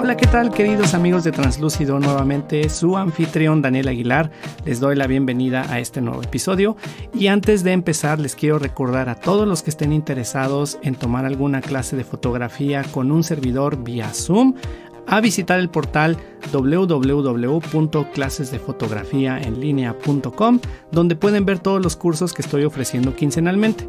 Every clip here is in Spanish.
Hola, ¿qué tal queridos amigos de Translúcido? Nuevamente su anfitrión Daniel Aguilar. Les doy la bienvenida a este nuevo episodio y antes de empezar les quiero recordar a todos los que estén interesados en tomar alguna clase de fotografía con un servidor vía Zoom a visitar el portal www.clasesdefotografiaenlinea.com donde pueden ver todos los cursos que estoy ofreciendo quincenalmente.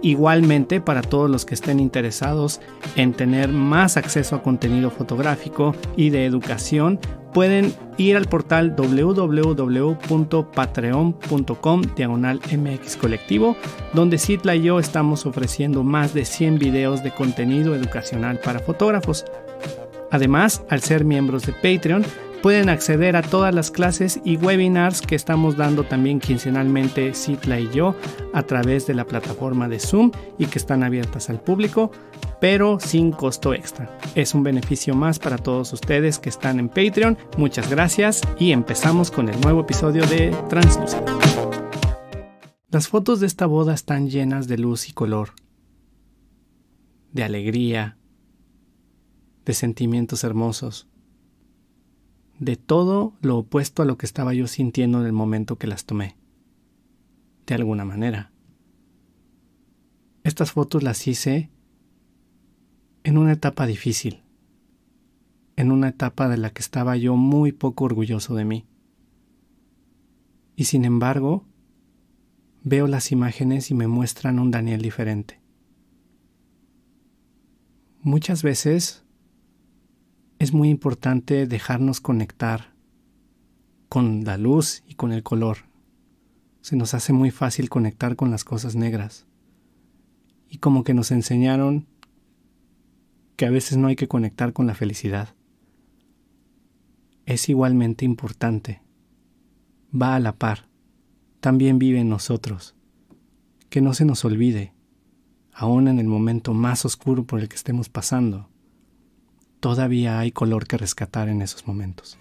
Igualmente, para todos los que estén interesados en tener más acceso a contenido fotográfico y de educación, pueden ir al portal www.patreon.com diagonal mx colectivo, donde Citla y yo estamos ofreciendo más de 100 videos de contenido educacional para fotógrafos. Además, al ser miembros de Patreon, pueden acceder a todas las clases y webinars que estamos dando también quincenalmente Citla y yo a través de la plataforma de Zoom y que están abiertas al público, pero sin costo extra. Es un beneficio más para todos ustedes que están en Patreon. Muchas gracias y empezamos con el nuevo episodio de Translucent. Las fotos de esta boda están llenas de luz y color, de alegría, de sentimientos hermosos, de todo lo opuesto a lo que estaba yo sintiendo en el momento que las tomé, de alguna manera. Estas fotos las hice en una etapa difícil, en una etapa de la que estaba yo muy poco orgulloso de mí. Y sin embargo, veo las imágenes y me muestran un Daniel diferente. Muchas veces es muy importante dejarnos conectar con la luz y con el color. Se nos hace muy fácil conectar con las cosas negras. Y como que nos enseñaron que a veces no hay que conectar con la felicidad. Es igualmente importante. Va a la par. También vive en nosotros. Que no se nos olvide, aún en el momento más oscuro por el que estemos pasando todavía hay color que rescatar en esos momentos.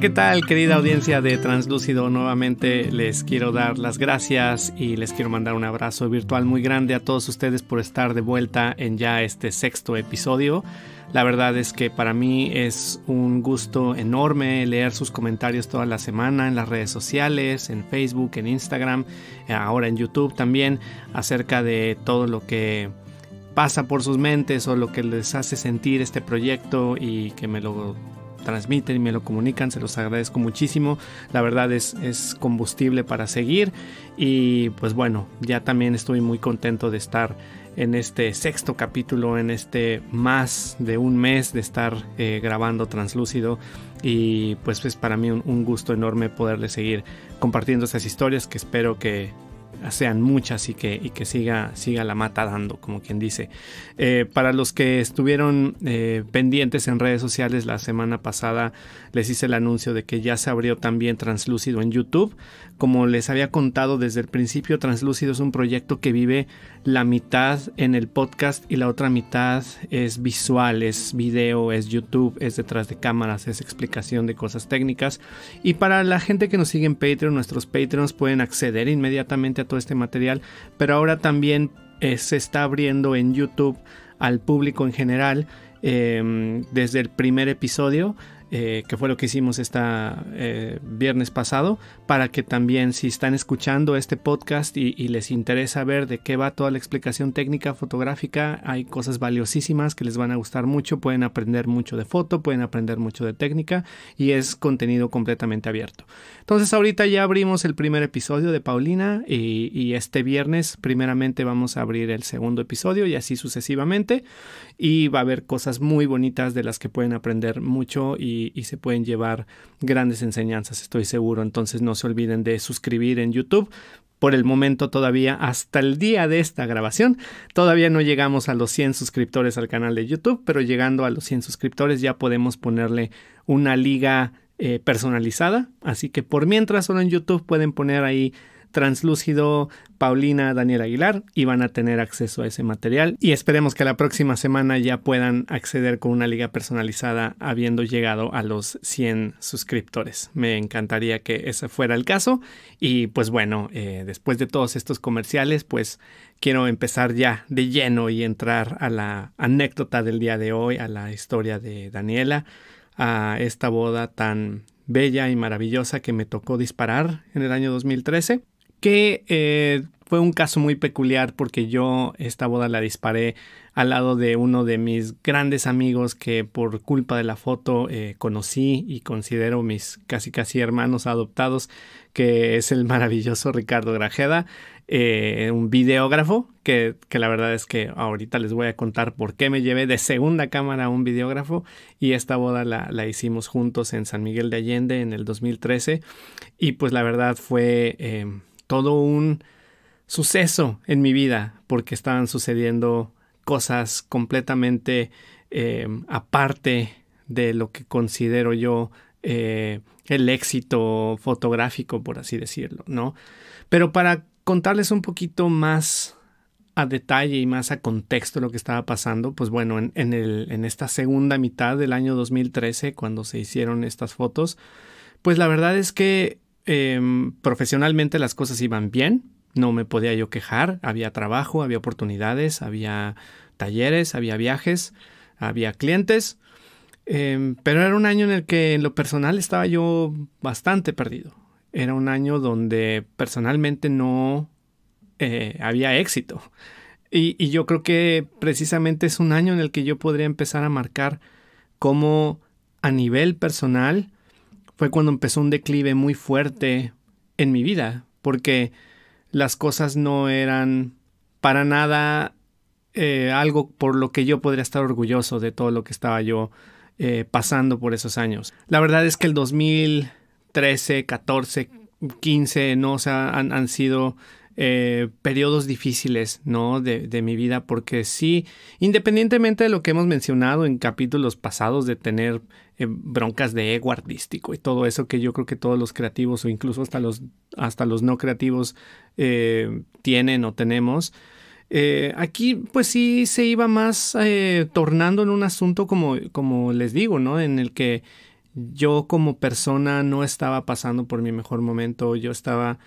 ¿qué tal querida audiencia de Translúcido? Nuevamente les quiero dar las gracias y les quiero mandar un abrazo virtual muy grande a todos ustedes por estar de vuelta en ya este sexto episodio. La verdad es que para mí es un gusto enorme leer sus comentarios toda la semana en las redes sociales, en Facebook, en Instagram, ahora en YouTube también, acerca de todo lo que pasa por sus mentes o lo que les hace sentir este proyecto y que me lo transmiten y me lo comunican, se los agradezco muchísimo. La verdad es, es combustible para seguir y pues bueno, ya también estoy muy contento de estar en este sexto capítulo, en este más de un mes de estar eh, grabando Translúcido. Y pues es para mí un, un gusto enorme poderle seguir compartiendo esas historias que espero que sean muchas y que, y que siga, siga la mata dando, como quien dice. Eh, para los que estuvieron eh, pendientes en redes sociales la semana pasada, les hice el anuncio de que ya se abrió también Translúcido en YouTube. Como les había contado desde el principio, Translúcido es un proyecto que vive la mitad en el podcast y la otra mitad es visual, es video, es YouTube, es detrás de cámaras, es explicación de cosas técnicas. Y para la gente que nos sigue en Patreon, nuestros Patreons pueden acceder inmediatamente a todo este material, pero ahora también eh, se está abriendo en YouTube al público en general em, desde el primer episodio eh, que fue lo que hicimos este viernes pasado, para que también si están escuchando este podcast y, les interesa ver de qué va toda la explicación técnica fotográfica, hay cosas valiosísimas que les van a gustar mucho, pueden aprender mucho de foto, pueden aprender mucho de técnica y es contenido completamente abierto. Entonces ahorita ya abrimos el primer episodio de Paulina y, y este viernes primeramente vamos a abrir el segundo episodio y así sucesivamente y va a haber cosas muy bonitas de las que pueden aprender mucho y, se pueden llevar grandes enseñanzas, estoy seguro. Entonces no se olviden de suscribir en YouTube por el momento todavía, hasta el día de esta grabación, todavía no llegamos a los 100 suscriptores al canal de YouTube, pero llegando a los 100 suscriptores ya podemos ponerle una liga eh, personalizada. Así que por mientras solo en YouTube pueden poner ahí Translúcido, Paulina, Daniel Aguilar y van a tener acceso a ese material. Y esperemos que la próxima semana ya puedan acceder con una liga personalizada habiendo llegado a los 100 suscriptores. Me encantaría que ese fuera el caso. Y pues bueno, eh, después de todos estos comerciales, pues quiero empezar ya de lleno y entrar a la anécdota del día de hoy, a la historia de Daniela, a esta boda tan bella y maravillosa que me tocó disparar en el año 2013 que eh, fue un caso muy peculiar porque yo esta boda la disparé al lado de uno de mis grandes amigos que por culpa de la foto eh, conocí y considero mis casi casi hermanos adoptados, que es el maravilloso Ricardo Grajeda, eh, un videógrafo, que, la verdad es que ahorita les voy a contar por qué me llevé de segunda cámara a un videógrafo y esta boda la, hicimos juntos en San Miguel de Allende en el 2013 y pues la verdad fue todo un suceso en mi vida porque estaban sucediendo cosas completamente eh, aparte de lo que considero yo eh, el éxito fotográfico, por así decirlo, ¿no? Pero para contarles un poquito más a detalle y más a contexto lo que estaba pasando, pues bueno, en, en esta segunda mitad del año 2013, cuando se hicieron estas fotos, pues la verdad es que Em, profesionalmente las cosas iban bien, no me podía yo quejar, había trabajo, había oportunidades, había talleres, había viajes, había clientes, em, pero era un año en el que en lo personal estaba yo bastante perdido. Era un año donde personalmente no eh, había éxito. Y, yo creo que precisamente es un año en el que yo podría empezar a marcar como a nivel personal fue cuando empezó un declive muy fuerte en mi vida, porque las cosas no eran para nada eh, algo por lo que yo podría estar orgulloso de todo lo que estaba yo eh, pasando por esos años. La verdad es que el 2013, 14, 15, no, o sea, han, han sido eh, periodos difíciles, ¿no? de, mi vida, porque sí, independientemente de lo que hemos mencionado en capítulos pasados, de tener eh, broncas de ego artístico y todo eso que yo creo que todos los creativos o incluso hasta los, hasta los no creativos eh, tienen o tenemos. Eh, aquí pues sí se iba más tornando en un asunto como, como les digo, ¿no? En el que yo como persona no estaba pasando por mi mejor momento, yo estaba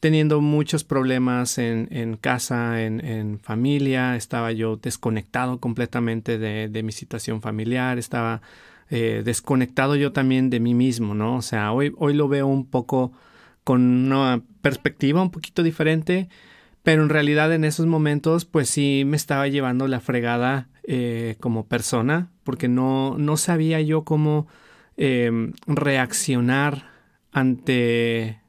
teniendo muchos problemas en, en casa, en, en, familia, estaba yo desconectado completamente de mi situación familiar, estaba eh, desconectado yo también de mí mismo, ¿no? O sea, hoy, hoy lo veo un poco con una perspectiva un poquito diferente, pero en realidad en esos momentos pues sí me estaba llevando la fregada eh, como persona, porque no, no sabía yo cómo em, reaccionar ante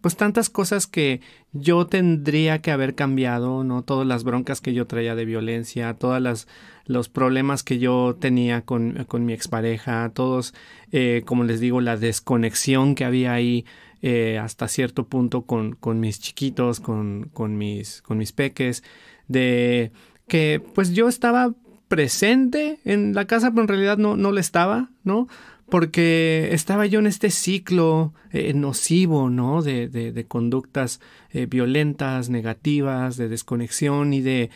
pues tantas cosas que yo tendría que haber cambiado, ¿no? Todas las broncas que yo traía de violencia, todas los problemas que yo tenía con, mi expareja, todos, eh, como les digo, la desconexión que había ahí eh, hasta cierto punto con, con mis chiquitos, con, mis, con mis peques, de que pues yo estaba presente en la casa, pero en realidad no, no estaba, ¿no? porque estaba yo en este ciclo eh, nocivo, ¿no? De, de, conductas eh, violentas, negativas, de desconexión y de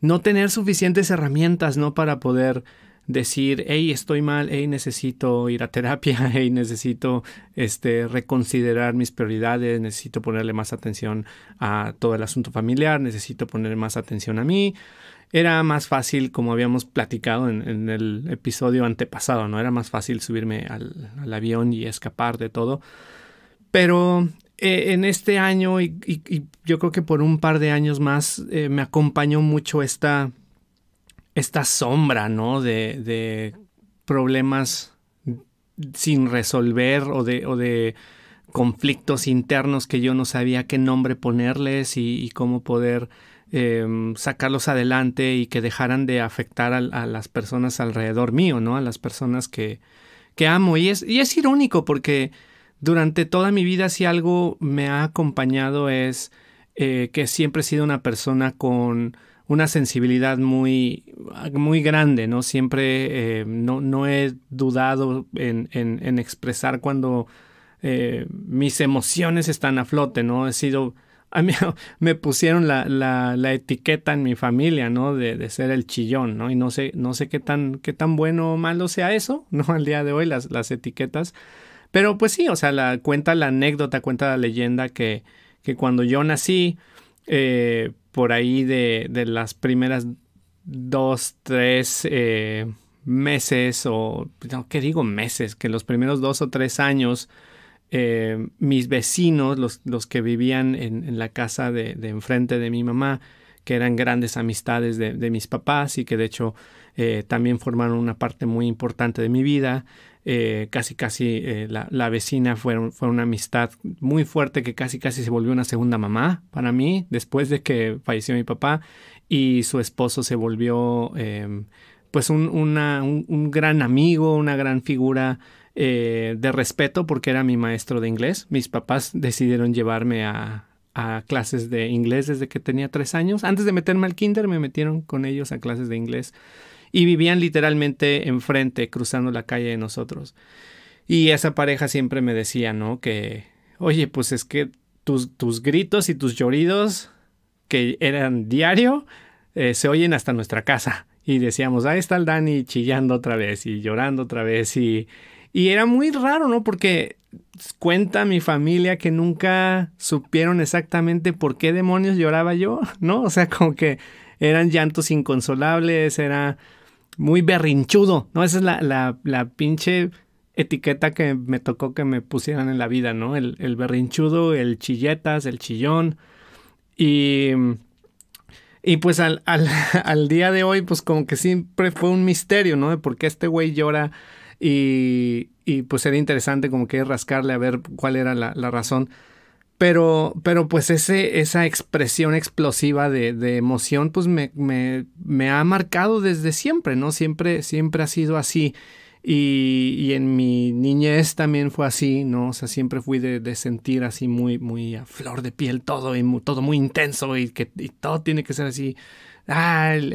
no tener suficientes herramientas, ¿no? Para poder decir, hey, estoy mal, hey, necesito ir a terapia, hey, necesito este, reconsiderar mis prioridades, necesito ponerle más atención a todo el asunto familiar, necesito ponerle más atención a mí. Era más fácil, como habíamos platicado en, el episodio antepasado, ¿no? Era más fácil subirme al, avión y escapar de todo. Pero eh, en este año y, yo creo que por un par de años más eh, me acompañó mucho esta, esta sombra, ¿no? De, de problemas sin resolver o de, de, conflictos internos que yo no sabía qué nombre ponerles y cómo poder Em, sacarlos adelante y que dejaran de afectar a, las personas alrededor mío, ¿no? A las personas que, que amo. Y es, y es irónico porque durante toda mi vida si algo me ha acompañado es eh, que siempre he sido una persona con una sensibilidad muy, muy grande, ¿no? Siempre eh, no, he dudado en, en, expresar cuando eh, mis emociones están a flote, ¿no? He sido a mí me pusieron la, etiqueta en mi familia, ¿no? De, ser el chillón, ¿no? Y no sé, no sé qué tan, qué tan bueno o malo sea eso, ¿no? Al día de hoy, las, las etiquetas. Pero pues sí, o sea, la, cuenta la anécdota, cuenta la leyenda que, que cuando yo nací, eh, por ahí de, las primeras dos, tres eh, meses, o no, ¿qué digo meses? Que los primeros dos o tres años eh, mis vecinos, los, que vivían en, la casa de, enfrente de mi mamá, que eran grandes amistades de, mis papás y que de hecho eh, también formaron una parte muy importante de mi vida. Eh, casi casi la, vecina fue, fue, una amistad muy fuerte que casi casi se volvió una segunda mamá para mí después de que falleció mi papá y su esposo se volvió pues un, gran amigo, una gran figura eh, de respeto porque era mi maestro de inglés. Mis papás decidieron llevarme a, clases de inglés desde que tenía tres años. Antes de meterme al kinder me metieron con ellos a clases de inglés y vivían literalmente enfrente, cruzando la calle de nosotros. Y esa pareja siempre me decía, ¿no? Que, oye, pues es que tus, tus gritos y tus lloridos, que eran diario, eh, se oyen hasta nuestra casa. Y decíamos, ahí está el Dani chillando otra vez y llorando otra vez y y era muy raro, ¿no? Porque cuenta mi familia que nunca supieron exactamente por qué demonios lloraba yo, ¿no? O sea, como que eran llantos inconsolables, era muy berrinchudo, ¿no? Esa es la, pinche etiqueta que me tocó que me pusieran en la vida, ¿no? El, berrinchudo, el chilletas, el chillón. Y, y pues al, al día de hoy, pues como que siempre fue un misterio, ¿no? De por qué este güey llora y, y pues era interesante como que rascarle a ver cuál era la, la razón. Pero, pero pues ese, esa expresión explosiva de, de emoción pues me, me, me, ha marcado desde siempre, ¿no? Siempre, siempre ha sido así. Y, en mi niñez también fue así, ¿no? O sea, siempre fui de, de sentir así muy, muy a flor de piel todo y todo muy intenso y que todo tiene que ser así ah, el,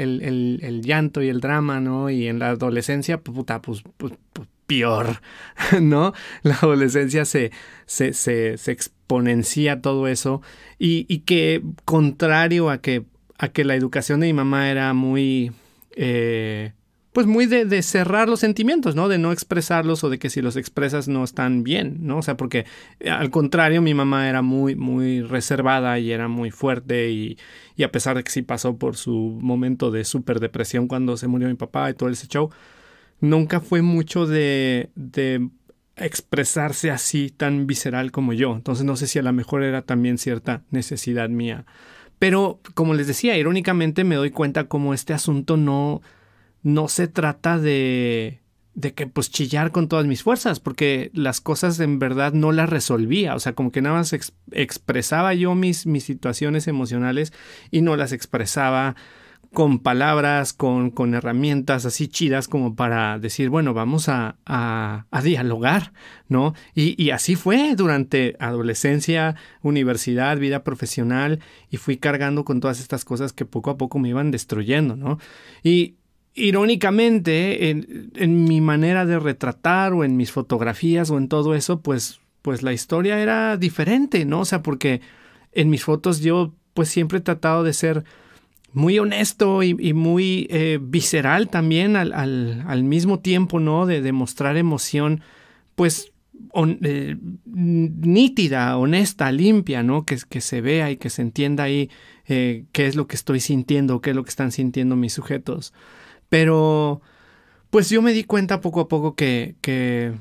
el, llanto y el drama, ¿no? Y en la adolescencia, puta, pues, pues, pues peor, ¿no? La adolescencia se, se, se, se exponencia todo eso y, y, que contrario a que, a que la educación de mi mamá era muy... Eh, pues muy de, cerrar los sentimientos, ¿no? De no expresarlos o de que si los expresas no están bien, ¿no? O sea, porque eh, al contrario, mi mamá era muy, muy reservada y era muy fuerte y, a pesar de que sí pasó por su momento de súper depresión cuando se murió mi papá y todo ese show, nunca fue mucho de, de expresarse así tan visceral como yo. Entonces no sé si a lo mejor era también cierta necesidad mía. Pero como les decía, irónicamente me doy cuenta como este asunto no no se trata de, de que pues chillar con todas mis fuerzas, porque las cosas en verdad no las resolvía, o sea, como que nada más expresaba yo mis, mis situaciones emocionales y no las expresaba con palabras, con, con, herramientas así chidas como para decir, bueno, vamos a, a, a dialogar, ¿no? Y, y, así fue durante adolescencia, universidad, vida profesional, y fui cargando con todas estas cosas que poco a poco me iban destruyendo, ¿no? Y, irónicamente, en, mi manera de retratar o en mis fotografías o en todo eso, pues, pues la historia era diferente, ¿no? O sea, porque en mis fotos yo pues siempre he tratado de ser muy honesto y, muy eh, visceral también al, al, mismo tiempo, ¿no? De demostrar emoción, pues eh, nítida, honesta, limpia, ¿no? Que, se vea y que se entienda ahí eh, qué es lo que estoy sintiendo, qué es lo que están sintiendo mis sujetos. Pero, pues yo me di cuenta poco a poco que, que,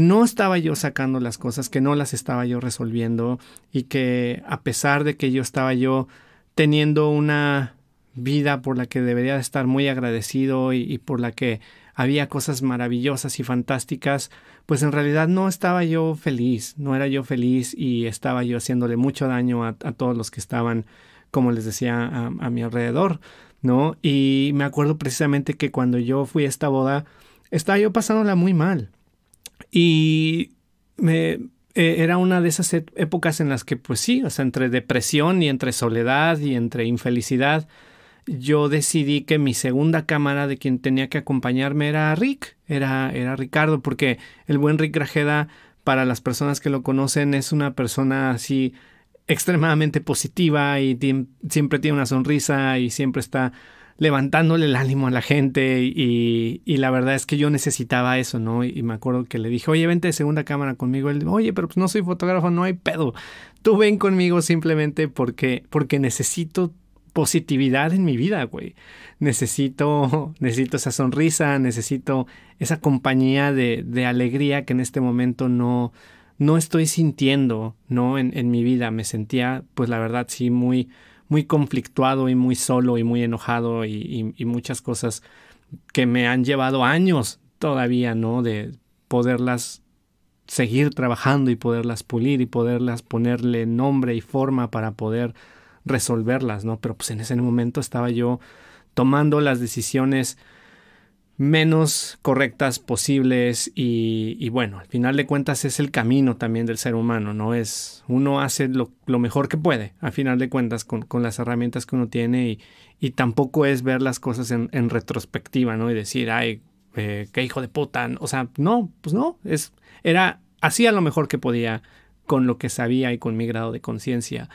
no estaba yo sacando las cosas, que no las estaba yo resolviendo y que a pesar de que yo estaba yo teniendo una vida por la que debería estar muy agradecido y, por la que había cosas maravillosas y fantásticas, pues en realidad no estaba yo feliz, no era yo feliz y estaba yo haciéndole mucho daño a, todos los que estaban, como les decía, a mi alrededor. ¿no? Y me acuerdo precisamente que cuando yo fui a esta boda, estaba yo pasándola muy mal. Y me, eh, era una de esas épocas en las que, pues sí, o sea, entre depresión y entre soledad y entre infelicidad, yo decidí que mi segunda cámara de quien tenía que acompañarme era Rick, era, era Ricardo, porque el buen Rick Grajeda, para las personas que lo conocen, es una persona así extremadamente positiva y siempre tiene una sonrisa y siempre está levantándole el ánimo a la gente y, la verdad es que yo necesitaba eso, ¿no? Y me acuerdo que le dije, oye, vente de segunda cámara conmigo. Él, oye, pero pues no soy fotógrafo, no hay pedo. Tú ven conmigo simplemente porque, porque necesito positividad en mi vida, güey. Necesito, necesito esa sonrisa, necesito esa compañía de, de alegría que en este momento no, no estoy sintiendo, ¿no? En, mi vida me sentía, pues la verdad, sí, muy, muy conflictuado y muy solo y muy enojado y, y, y muchas cosas que me han llevado años todavía, ¿no? De poderlas seguir trabajando y poderlas pulir y poderlas ponerle nombre y forma para poder resolverlas, ¿no? Pero pues en ese momento estaba yo tomando las decisiones menos correctas posibles y, bueno, al final de cuentas es el camino también del ser humano, no es uno hace lo, mejor que puede, al final de cuentas con, las herramientas que uno tiene y, tampoco es ver las cosas en, retrospectiva, ¿no? Y decir, ay, eh, qué hijo de puta, o sea, no, pues no, es, era, hacía lo mejor que podía con lo que sabía y con mi grado de conciencia,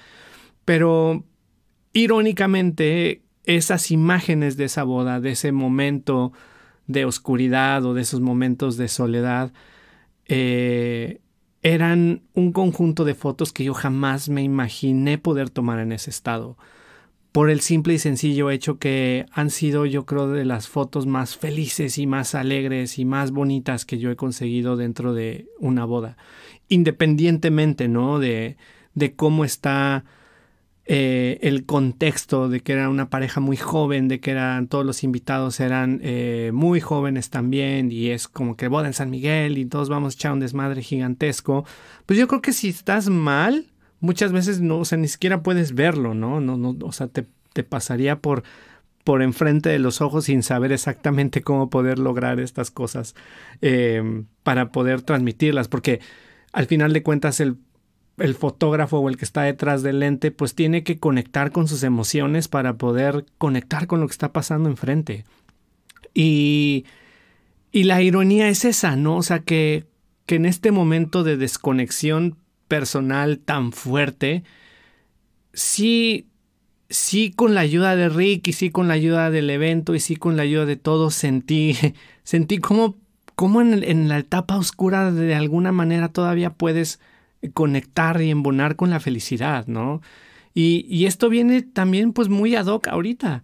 pero irónicamente esas imágenes de esa boda, de ese momento, de oscuridad o de esos momentos de soledad, eh, eran un conjunto de fotos que yo jamás me imaginé poder tomar en ese estado. Por el simple y sencillo hecho que han sido, yo creo, de las fotos más felices y más alegres y más bonitas que yo he conseguido dentro de una boda. Independientemente, ¿no? De, de cómo está eh, el contexto de que era una pareja muy joven, de que eran todos los invitados eran eh, muy jóvenes también y es como que boda en San Miguel y todos vamos a echar un desmadre gigantesco. Pues yo creo que si estás mal, muchas veces no, o sea, ni siquiera puedes verlo, ¿no? no, no o sea, te, pasaría por por enfrente de los ojos sin saber exactamente cómo poder lograr estas cosas eh, para poder transmitirlas, porque al final de cuentas el el fotógrafo o el que está detrás del lente, pues tiene que conectar con sus emociones para poder conectar con lo que está pasando enfrente. Y, y la ironía es esa, ¿no? O sea, que, en este momento de desconexión personal tan fuerte, sí, sí con la ayuda de Rick y sí con la ayuda del evento y sí con la ayuda de todos sentí, sentí como, cómo en la etapa oscura de alguna manera todavía puedes conectar y embonar con la felicidad, ¿no? Y, esto viene también pues muy ad hoc ahorita,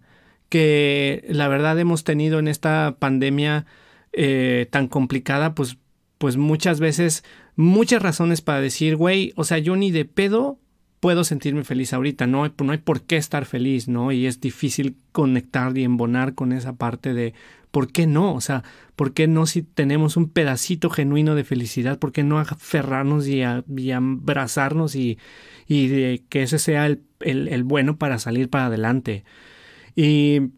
que la verdad hemos tenido en esta pandemia eh, tan complicada pues, pues muchas veces muchas razones para decir, güey, o sea, yo ni de pedo puedo sentirme feliz ahorita, no, no hay por qué estar feliz, ¿no? Y es difícil conectar y embonar con esa parte de ¿por qué no? O sea, ¿por qué no si tenemos un pedacito genuino de felicidad? ¿Por qué no aferrarnos y, abrazarnos y, que ese sea el bueno para salir para adelante? Y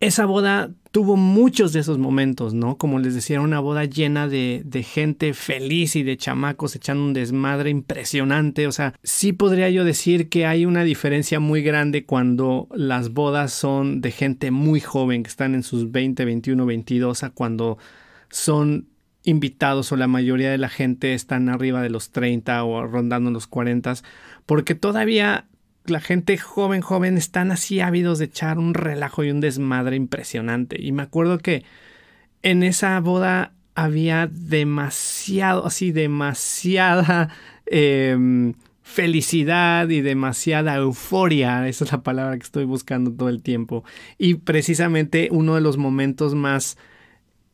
esa boda tuvo muchos de esos momentos, ¿no? Como les decía, una boda llena de, gente feliz y de chamacos echando un desmadre impresionante. O sea, sí podría yo decir que hay una diferencia muy grande cuando las bodas son de gente muy joven, que están en sus 20, 21, 22, a cuando son invitados o la mayoría de la gente están arriba de los 30 o rondando los 40, porque todavía la gente joven, joven, están así ávidos de echar un relajo y un desmadre impresionante. Y me acuerdo que en esa boda había demasiado, así, demasiada em, felicidad y demasiada euforia. Esa es la palabra que estoy buscando todo el tiempo. Y precisamente uno de los momentos más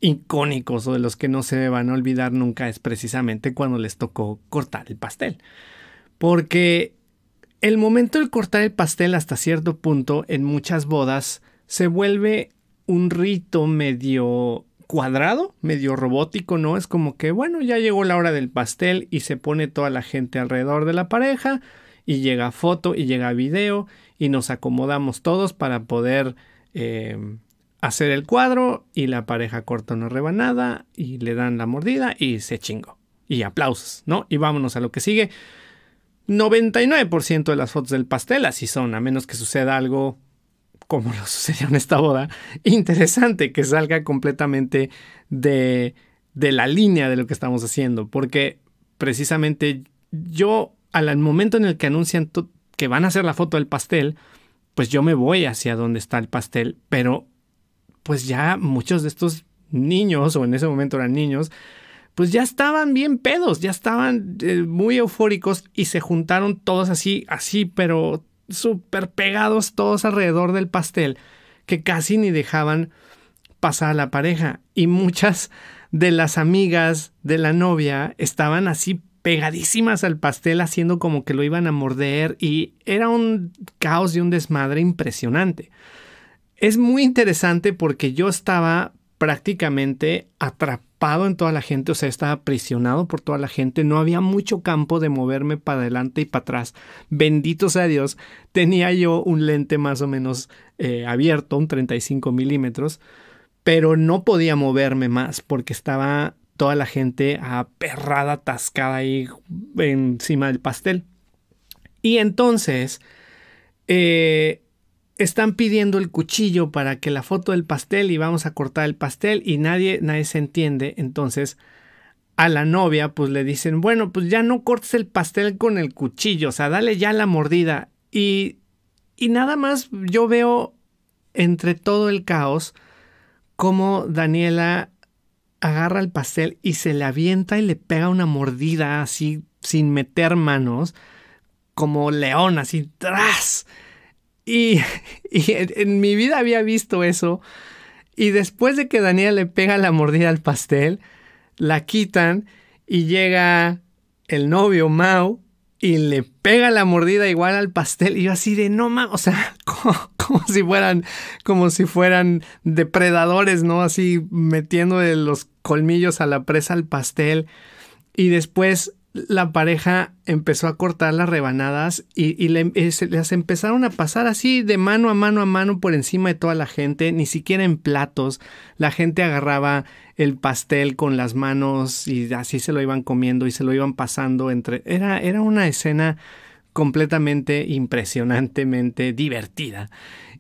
icónicos o de los que no se van a olvidar nunca es precisamente cuando les tocó cortar el pastel. Porque el momento de cortar el pastel hasta cierto punto en muchas bodas se vuelve un rito medio cuadrado, medio robótico, ¿no? Es como que, bueno, ya llegó la hora del pastel y se pone toda la gente alrededor de la pareja y llega foto y llega video y nos acomodamos todos para poder eh, hacer el cuadro y la pareja corta una rebanada y le dan la mordida y se chingo Y aplausos, ¿no? Y vámonos a lo que sigue. 99% de las fotos del pastel así son, a menos que suceda algo como lo sucedió en esta boda, interesante que salga completamente de, de la línea de lo que estamos haciendo, porque precisamente yo al momento en el que anuncian que van a hacer la foto del pastel, pues yo me voy hacia donde está el pastel, pero pues ya muchos de estos niños, o en ese momento eran niños, pues ya estaban bien pedos, ya estaban eh, muy eufóricos y se juntaron todos así, así, pero súper pegados todos alrededor del pastel, que casi ni dejaban pasar a la pareja. Y muchas de las amigas de la novia estaban así pegadísimas al pastel haciendo como que lo iban a morder y era un caos y un desmadre impresionante. Es muy interesante porque yo estaba prácticamente atrapado en toda la gente, o sea, estaba aprisionado por toda la gente, no había mucho campo de moverme para adelante y para atrás. Bendito sea Dios, tenía yo un lente más o menos eh, abierto, un 35 milímetros, pero no podía moverme más porque estaba toda la gente aperrada, atascada ahí encima del pastel. Y entonces, eh, están pidiendo el cuchillo para que la foto del pastel y vamos a cortar el pastel y nadie, nadie se entiende. Entonces a la novia pues le dicen, bueno, pues ya no cortes el pastel con el cuchillo, o sea, dale ya la mordida. Y, y nada más yo veo entre todo el caos cómo Daniela agarra el pastel y se le avienta y le pega una mordida así sin meter manos, como león, así tras. Y, en, mi vida había visto eso. Y después de que Daniel le pega la mordida al pastel, la quitan y llega el novio Mao y le pega la mordida igual al pastel. Y yo así de no mames, o sea, como, si fueran, como si fueran depredadores, ¿no? Así metiendo los colmillos a la presa al pastel. Y después la pareja empezó a cortar las rebanadas y, eh, las empezaron a pasar así de mano a mano a mano por encima de toda la gente, ni siquiera en platos. La gente agarraba el pastel con las manos y así se lo iban comiendo y se lo iban pasando entre... Era, era una escena completamente, impresionantemente divertida.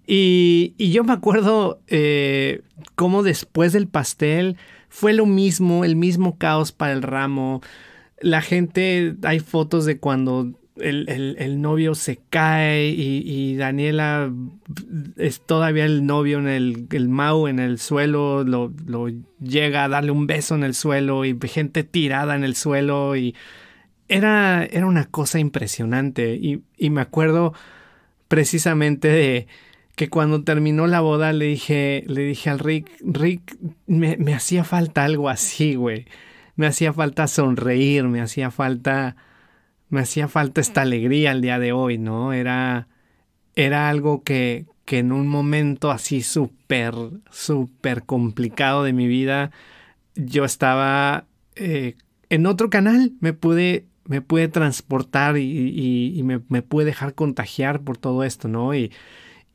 Y, yo me acuerdo eh, cómo después del pastel fue lo mismo, el mismo caos para el ramo la gente, hay fotos de cuando el, novio se cae y, y, Daniela es todavía el novio en el, el Mau en el suelo, lo, lo, llega a darle un beso en el suelo y gente tirada en el suelo y era, era una cosa impresionante y, y me acuerdo precisamente de que cuando terminó la boda le dije, le dije al Rick, Rick, me, me hacía falta algo así, güey me hacía falta sonreír, me hacía falta, me hacía falta esta mm. alegría el día de hoy, ¿no? Era, era algo que, que en un momento así súper, súper complicado de mi vida, yo estaba eh, en otro canal, me pude, me pude transportar y, y, me, me, pude dejar contagiar por todo esto, ¿no? Y,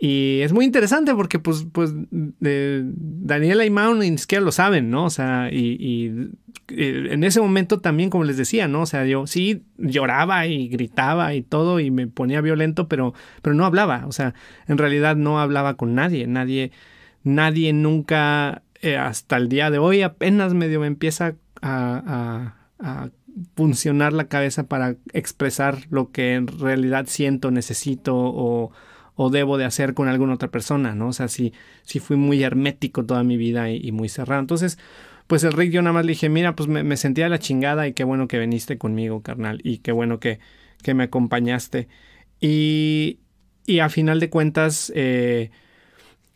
y es muy interesante porque, pues, pues eh, Daniela y Mao ni siquiera lo saben, ¿no? O sea, y, eh, en ese momento también, como les decía, ¿no? O sea, yo sí lloraba y gritaba y todo y me ponía violento, pero, pero no hablaba. O sea, en realidad no hablaba con nadie. Nadie, nadie nunca, eh, hasta el día de hoy, apenas medio me empieza a funcionar la cabeza para expresar lo que en realidad siento, necesito o o debo de hacer con alguna otra persona, ¿no? O sea, si, si fui muy hermético toda mi vida y, muy cerrado. Entonces, pues el Rick yo nada más le dije, mira, pues me, sentía la chingada y qué bueno que viniste conmigo, carnal, y qué bueno que, que me acompañaste. Y, y a final de cuentas, eh,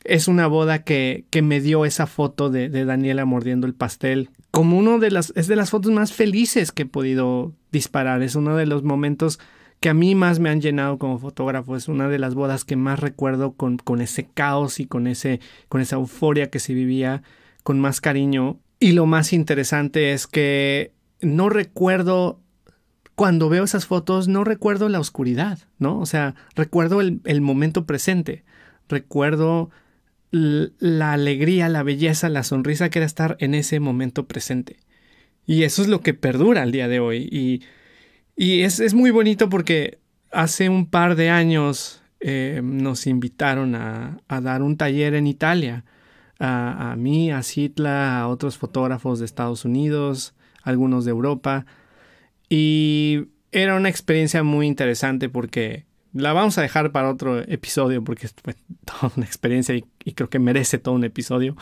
es una boda que, que, me dio esa foto de, de, Daniela mordiendo el pastel. Como uno de las, es de las fotos más felices que he podido disparar. Es uno de los momentos que a mí más me han llenado como fotógrafo. Es una de las bodas que más recuerdo con, con ese caos y con, ese, con esa euforia que se vivía con más cariño. Y lo más interesante es que no recuerdo cuando veo esas fotos no recuerdo la oscuridad, ¿no? O sea, recuerdo el, el momento presente, recuerdo la alegría, la belleza, la sonrisa que era estar en ese momento presente. Y eso es lo que perdura al día de hoy. Y y es, muy bonito porque hace un par de años eh, nos invitaron a, dar un taller en Italia. A, mí, a Sitla, a otros fotógrafos de Estados Unidos, algunos de Europa. Y era una experiencia muy interesante porque la vamos a dejar para otro episodio porque fue pues, toda una experiencia y, y creo que merece todo un episodio.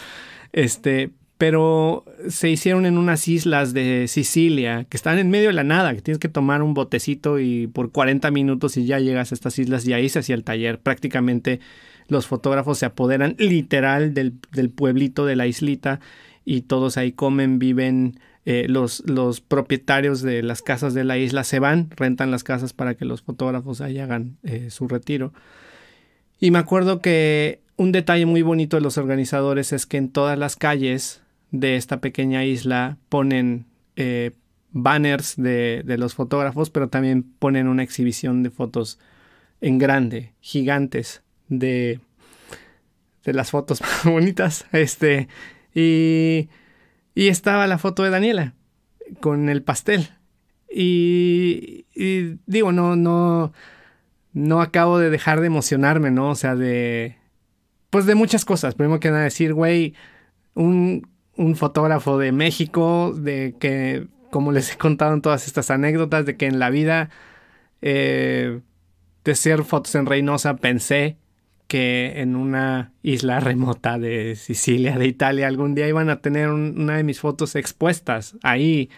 Este, pero se hicieron en unas islas de Sicilia que están en medio de la nada, que tienes que tomar un botecito y por 40 minutos y ya llegas a estas islas y ahí se hacía el taller. Prácticamente los fotógrafos se apoderan literal del, pueblito, de la islita y todos ahí comen, viven. Eh, los, los propietarios de las casas de la isla se van, rentan las casas para que los fotógrafos ahí hagan eh, su retiro. Y me acuerdo que un detalle muy bonito de los organizadores es que en todas las calles de esta pequeña isla ponen eh, banners de, los fotógrafos, pero también ponen una exhibición de fotos en grande, gigantes, de, de las fotos más bonitas. Este, y, y estaba la foto de Daniela con el pastel. Y, y, digo, no, no, no acabo de dejar de emocionarme, ¿no? O sea, de, pues de muchas cosas. Primero que nada decir, güey, un un fotógrafo de México, de que, como les he contado en todas estas anécdotas, de que en la vida eh, de hacer fotos en Reynosa pensé que en una isla remota de Sicilia, de Italia, algún día iban a tener una de mis fotos expuestas ahí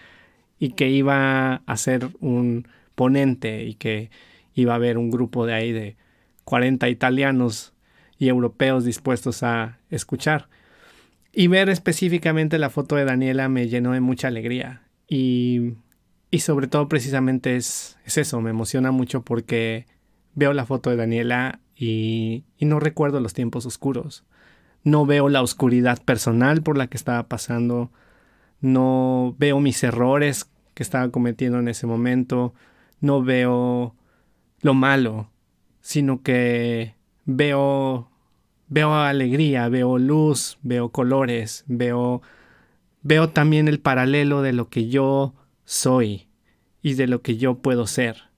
y que iba a ser un ponente y que iba a haber un grupo de ahí de 40 italianos y europeos dispuestos a escuchar. Y ver específicamente la foto de Daniela me llenó de mucha alegría. Y, y sobre todo precisamente es, es, eso, me emociona mucho porque veo la foto de Daniela y, y no recuerdo los tiempos oscuros. No veo la oscuridad personal por la que estaba pasando. No veo mis errores que estaba cometiendo en ese momento. No veo lo malo, sino que veo veo alegría, veo luz, veo colores, veo veo también el paralelo de lo que yo soy y de lo que yo puedo ser.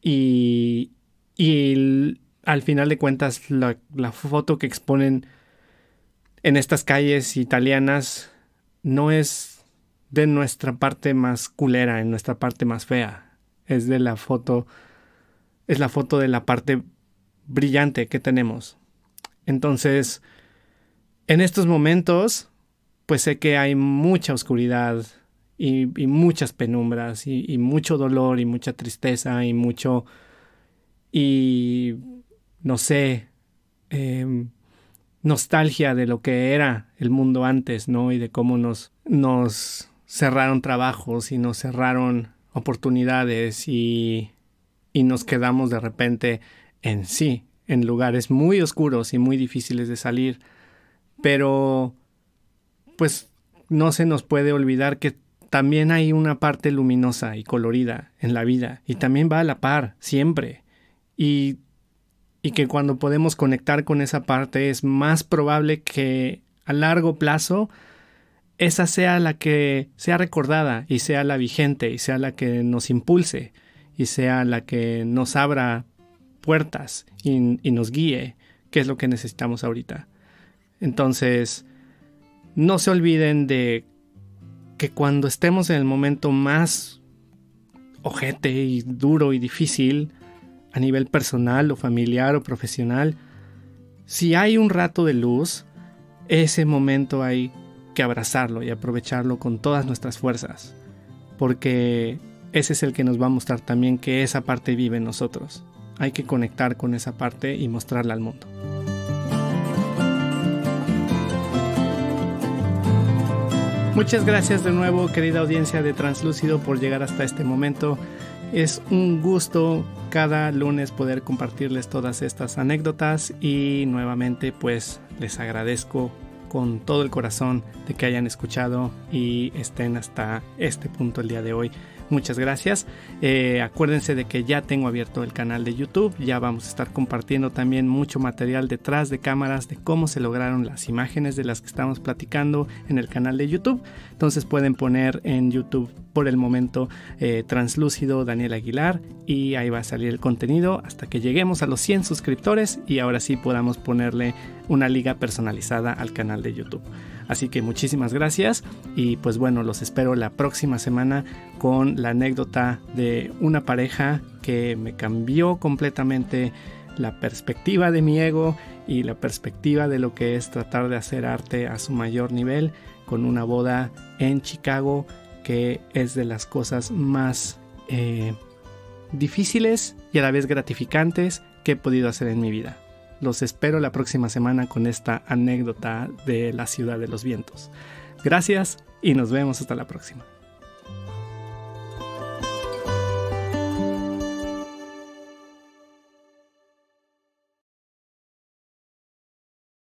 Y, y al final de cuentas, la, la, foto que exponen en estas calles italianas no es de nuestra parte más culera, en nuestra parte más fea. Es de la foto, es la foto de la parte brillante que tenemos. Entonces, en estos momentos, pues sé que hay mucha oscuridad y, muchas penumbras y, mucho dolor y mucha tristeza y mucho... y... no sé, em, nostalgia de lo que era el mundo antes, ¿no? Y de cómo nos, nos cerraron trabajos y nos cerraron oportunidades y nos quedamos de repente en sí, en lugares muy oscuros y muy difíciles de salir. Pero, pues, no se nos puede olvidar que también hay una parte luminosa y colorida en la vida y también va a la par, siempre. Y, que cuando podemos conectar con esa parte es más probable que a largo plazo esa sea la que sea recordada y sea la vigente y sea la que nos impulse y sea la que nos abra puertas y, nos guíe, que es lo que necesitamos ahorita. Entonces, no se olviden de que cuando estemos en el momento más ojete y duro y difícil, a nivel personal o familiar o profesional, si hay un rato de luz, ese momento hay que abrazarlo y aprovecharlo con todas nuestras fuerzas, porque ese es el que nos va a mostrar también que esa parte vive en nosotros hay que conectar con esa parte y mostrarla al mundo. Muchas gracias de nuevo, querida audiencia de Translúcido, por llegar hasta este momento. Es un gusto cada lunes poder compartirles todas estas anécdotas y nuevamente pues les agradezco con todo el corazón de que hayan escuchado y estén hasta este punto el día de hoy. Muchas gracias. Eh, acuérdense de que ya tengo abierto el canal de YouTube. Ya vamos a estar compartiendo también mucho material detrás de cámaras de cómo se lograron las imágenes de las que estamos platicando en el canal de YouTube. Entonces pueden poner en YouTube por el momento eh, Translúcido Daniel Aguilar y ahí va a salir el contenido hasta que lleguemos a los 100 suscriptores y ahora sí podamos ponerle una liga personalizada al canal de YouTube. Así que muchísimas gracias y pues bueno, los espero la próxima semana con la anécdota de una pareja que me cambió completamente la perspectiva de mi ego y la perspectiva de lo que es tratar de hacer arte a su mayor nivel con una boda en Chicago que es de las cosas más eh, difíciles y a la vez gratificantes que he podido hacer en mi vida. Los espero la próxima semana con esta anécdota de la ciudad de los vientos. Gracias y nos vemos hasta la próxima.